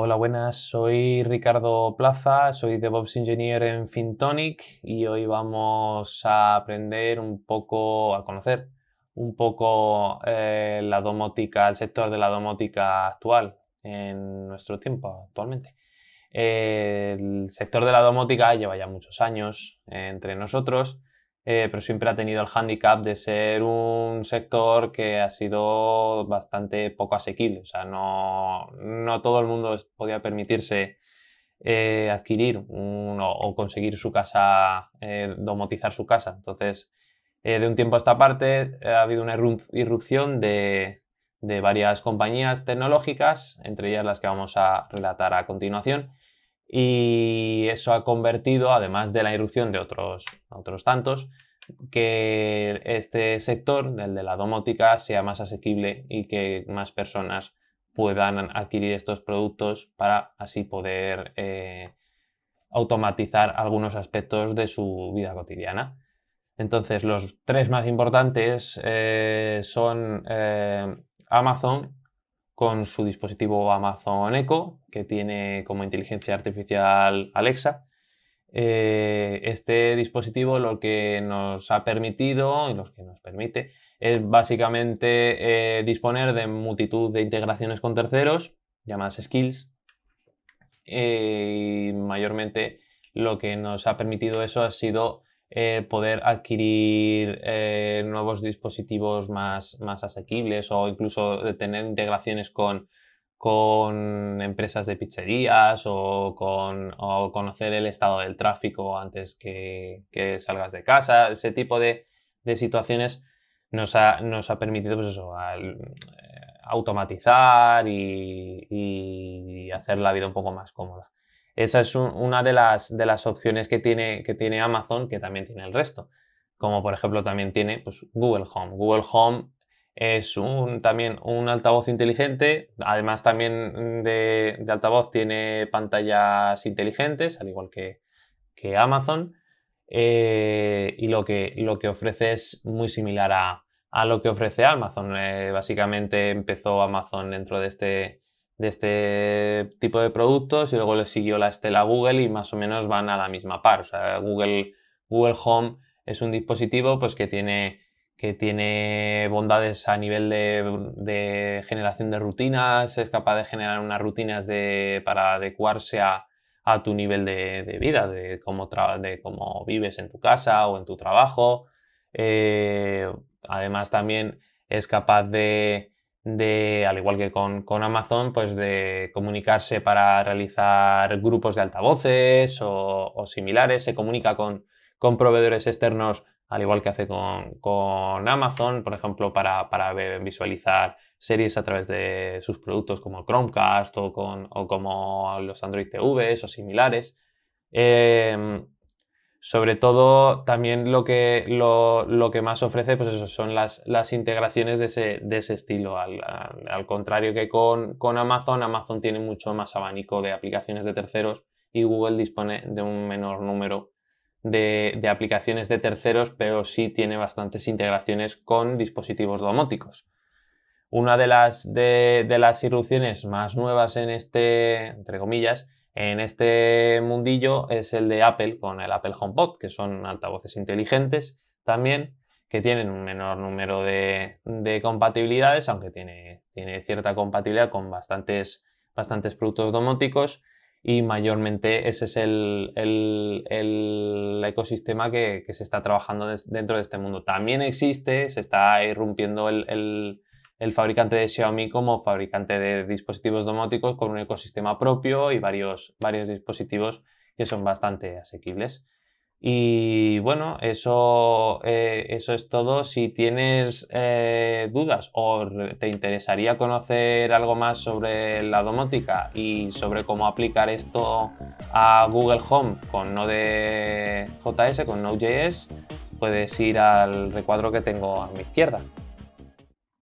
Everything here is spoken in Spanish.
Hola, buenas. Soy Ricardo Plaza, soy DevOps Engineer en Fintonic y hoy vamos a aprender un poco, a conocer un poco eh, la domótica, el sector de la domótica actual en nuestro tiempo actualmente. el sector de la domótica lleva ya muchos años eh, entre nosotros eh, pero siempre ha tenido el hándicap de ser un sector que ha sido bastante poco asequible. O sea, no, todo el mundo podía permitirse eh, adquirir o, conseguir su casa, eh, domotizar su casa. Entonces, de un tiempo a esta parte ha habido una irrupción de varias compañías tecnológicas, entre ellas las que vamos a relatar a continuación, y eso ha convertido, además de la irrupción de otros, tantos, que este sector, el de la domótica, sea más asequible y que más personas puedan adquirir estos productos para así poder eh, automatizar algunos aspectos de su vida cotidiana. Entonces, los tres más importantes eh, son eh, Amazon, con su dispositivo Amazon Echo, que tiene como inteligencia artificial Alexa. Eh, este dispositivo lo que nos ha permitido y lo que nos permite es básicamente eh, disponer de multitud de integraciones con terceros, llamadas skills, eh, y mayormente lo que nos ha permitido eso ha sido eh, poder adquirir eh, nuevos dispositivos más, asequibles o incluso tener integraciones con, empresas de pizzerías o, con, conocer el estado del tráfico antes que, salgas de casa. Ese tipo de, situaciones nos ha, permitido pues eh, automatizar y hacer la vida un poco más cómoda. Esa es una de las, de las opciones que tiene, que tiene Amazon, que también tiene el resto. Como por ejemplo también tiene pues, Google Home. Google Home es un, también un altavoz inteligente, además también de, altavoz tiene pantallas inteligentes, al igual que, Amazon. Eh, y lo que, lo que ofrece es muy similar a, lo que ofrece Amazon. Eh, básicamente empezó Amazon dentro de este, de este tipo de productos y luego le siguió la estela Google y más o menos van a la misma par. O sea, Google, Google Home es un dispositivo pues, que, tiene, que tiene bondades a nivel de, generación de rutinas, es capaz de generar unas rutinas para adecuarse a, tu nivel de, vida, de cómo, de cómo vives en tu casa o en tu trabajo. Eh, además también es capaz de de, al igual que con, con, Amazon, pues de comunicarse para realizar grupos de altavoces o, similares, se comunica con, con, proveedores externos, al igual que hace con, con Amazon, por ejemplo, para, para, visualizar series a través de sus productos como Chromecast o, o como los Android TVs o similares. Em, sobre todo también lo que, más ofrece pues son las, integraciones de ese, estilo. Al, contrario que con, Amazon, Amazon tiene mucho más abanico de aplicaciones de terceros y Google dispone de un menor número de, aplicaciones de terceros, pero sí tiene bastantes integraciones con dispositivos domóticos. Una de las, de, de las irrupciones más nuevas en este, entre comillas, en este mundillo es el de Apple con el Apple HomePod, que son altavoces inteligentes también, que tienen un menor número de, compatibilidades, aunque tiene, tiene, cierta compatibilidad con bastantes, bastantes productos domóticos y mayormente ese es el, ecosistema que, se está trabajando dentro de este mundo. También existe, se está irrumpiendo el, el fabricante de Xiaomi como fabricante de dispositivos domóticos con un ecosistema propio y varios, varios dispositivos que son bastante asequibles. Y bueno, eso, eh, eso es todo. Si tienes eh, dudas o te interesaría conocer algo más sobre la domótica y sobre cómo aplicar esto a Google Home con JS con Node.js, puedes ir al recuadro que tengo a mi izquierda.